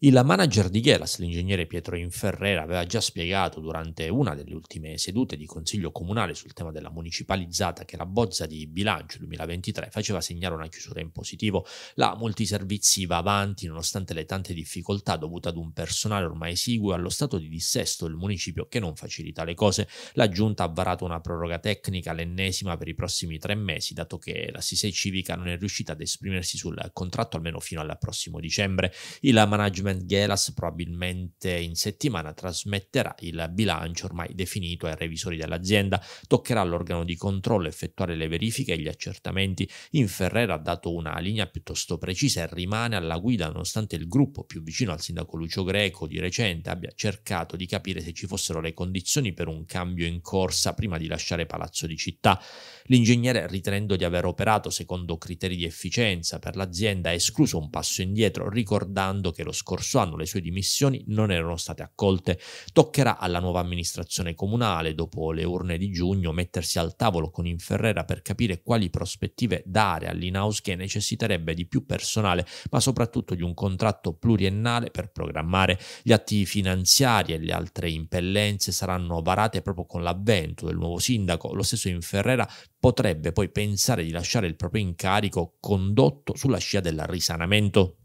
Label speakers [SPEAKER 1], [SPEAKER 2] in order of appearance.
[SPEAKER 1] Il manager di Ghelas, l'ingegnere Pietro Inferrera, aveva già spiegato durante una delle ultime sedute di consiglio comunale sul tema della municipalizzata che la bozza di bilancio 2023 faceva segnare una chiusura in positivo. La multiservizi va avanti nonostante le tante difficoltà dovute ad un personale ormai esiguo e allo stato di dissesto del municipio che non facilita le cose. La giunta ha varato una proroga tecnica, l'ennesima per i prossimi tre mesi, dato che la Sisei Civica non è riuscita ad esprimersi sul contratto almeno fino al prossimo dicembre. Il management management, Gelas probabilmente in settimana trasmetterà il bilancio ormai definito ai revisori dell'azienda. Toccherà all'organo di controllo effettuare le verifiche e gli accertamenti. In Ferrera ha dato una linea piuttosto precisa e rimane alla guida nonostante il gruppo più vicino al sindaco Lucio Greco di recente abbia cercato di capire se ci fossero le condizioni per un cambio in corsa prima di lasciare Palazzo di Città. L'ingegnere, ritenendo di aver operato secondo criteri di efficienza per l'azienda, ha escluso un passo indietro ricordando che lo scorso scorso anno le sue dimissioni non erano state accolte. Toccherà alla nuova amministrazione comunale, dopo le urne di giugno, mettersi al tavolo con Inferrera per capire quali prospettive dare all'in-house che necessiterebbe di più personale, ma soprattutto di un contratto pluriennale per programmare gli atti finanziari e le altre impellenze saranno varate proprio con l'avvento del nuovo sindaco. Lo stesso Inferrera potrebbe poi pensare di lasciare il proprio incarico condotto sulla scia del risanamento.